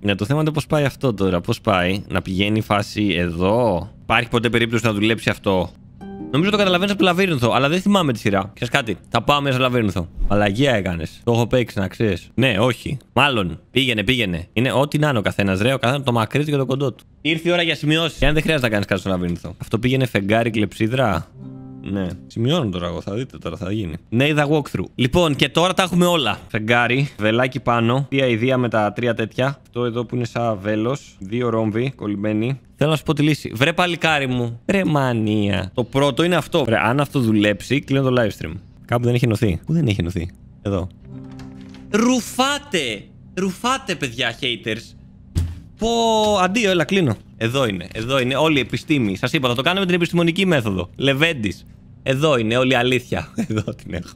Ναι, το θέμα είναι πώς πάει αυτό τώρα. Πώς πάει να πηγαίνει η φάση εδώ. Υπάρχει ποτέ περίπτωση να δουλέψει αυτό. Νομίζω το καταλαβαίνεις από το λαβύρινθο, αλλά δεν θυμάμαι τη σειρά. Ξέρεις κάτι, θα πάμε στο λαβύρινθο. Αλλαγία έκανες. Το έχω παίξει να ξέρεις. Ναι, όχι. Μάλλον. Πήγαινε, πήγαινε. Είναι ό,τι να είναι ο καθένας. Ρε, ο καθένας το μακρύ και το κοντό του. Ήρθε η ώρα για σημειώσεις. Εάν δεν χρειάζεται να κάνεις κάτι στο λαβύρινθο. Αυτό πήγαινε φεγγάρι κλεψίδρα. Ναι. Σημειώνω τώρα εγώ, θα δείτε τώρα, θα γίνει. Ναι, είδα walkthrough. Λοιπόν, και τώρα τα έχουμε όλα. Φεγγάρι, βελάκι πάνω, τρία ιδέα με τα τρία τέτοια. Αυτό εδώ που είναι σαν βέλος, δύο ρόμβοι κολλημένοι. Θέλω να σου πω τη λύση. Βρε παλικάρι μου. Ρε μανία. Το πρώτο είναι αυτό. Βρε, αν αυτό δουλέψει, κλείνω το live stream. Κάπου δεν έχει ενωθεί. Πού δεν έχει ενωθεί. Εδώ. Ρουφάτε! Ρουφάτε, παιδιά, haters. Πω, αντίο, έλα, κλείνω. Εδώ είναι, εδώ είναι όλη η επιστήμη. Σας είπα, θα το κάνουμε την επιστημονική μέθοδο. Λεβέντης. Εδώ είναι όλη η αλήθεια. Εδώ την έχω.